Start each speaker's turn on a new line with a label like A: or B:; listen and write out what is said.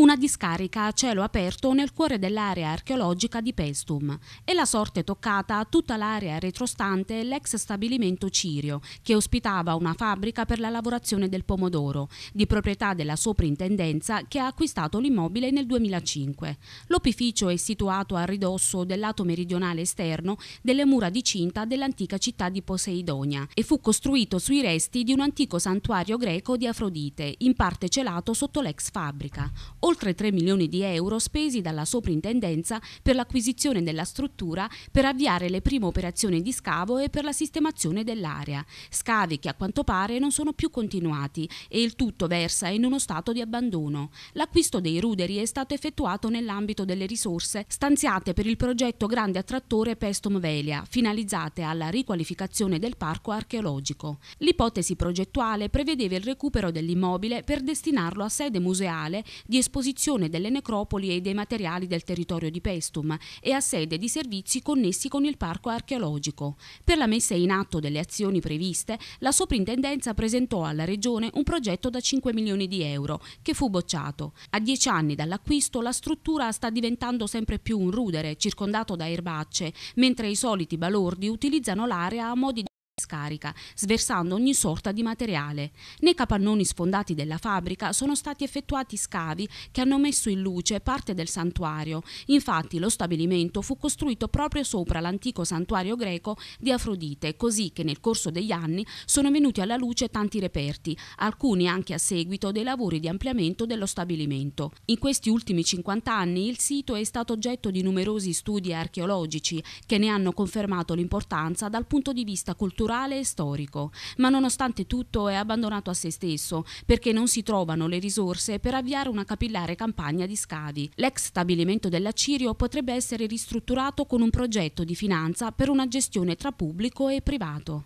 A: Una discarica a cielo aperto nel cuore dell'area archeologica di Pestum e la sorte toccata a tutta l'area retrostante l'ex stabilimento Cirio, che ospitava una fabbrica per la lavorazione del pomodoro, di proprietà della soprintendenza che ha acquistato l'immobile nel 2005. L'opificio è situato a ridosso del lato meridionale esterno delle mura di cinta dell'antica città di Poseidonia e fu costruito sui resti di un antico santuario greco di Afrodite, in parte celato sotto l'ex fabbrica oltre 3 milioni di euro spesi dalla soprintendenza per l'acquisizione della struttura per avviare le prime operazioni di scavo e per la sistemazione dell'area, scavi che a quanto pare non sono più continuati e il tutto versa in uno stato di abbandono. L'acquisto dei ruderi è stato effettuato nell'ambito delle risorse stanziate per il progetto Grande Attrattore Pestum Velia, finalizzate alla riqualificazione del parco archeologico. L'ipotesi progettuale prevedeva il recupero dell'immobile per destinarlo a sede museale di esposizione disposizione delle necropoli e dei materiali del territorio di Pestum e a sede di servizi connessi con il parco archeologico. Per la messa in atto delle azioni previste, la soprintendenza presentò alla Regione un progetto da 5 milioni di euro, che fu bocciato. A dieci anni dall'acquisto la struttura sta diventando sempre più un rudere, circondato da erbacce, mentre i soliti balordi utilizzano l'area a modi di scarica, sversando ogni sorta di materiale. Nei capannoni sfondati della fabbrica sono stati effettuati scavi che hanno messo in luce parte del santuario. Infatti lo stabilimento fu costruito proprio sopra l'antico santuario greco di Afrodite, così che nel corso degli anni sono venuti alla luce tanti reperti, alcuni anche a seguito dei lavori di ampliamento dello stabilimento. In questi ultimi 50 anni il sito è stato oggetto di numerosi studi archeologici che ne hanno confermato l'importanza dal punto di vista culturale culturale e storico, ma nonostante tutto è abbandonato a se stesso perché non si trovano le risorse per avviare una capillare campagna di scavi. L'ex stabilimento dell'Acirio potrebbe essere ristrutturato con un progetto di finanza per una gestione tra pubblico e privato.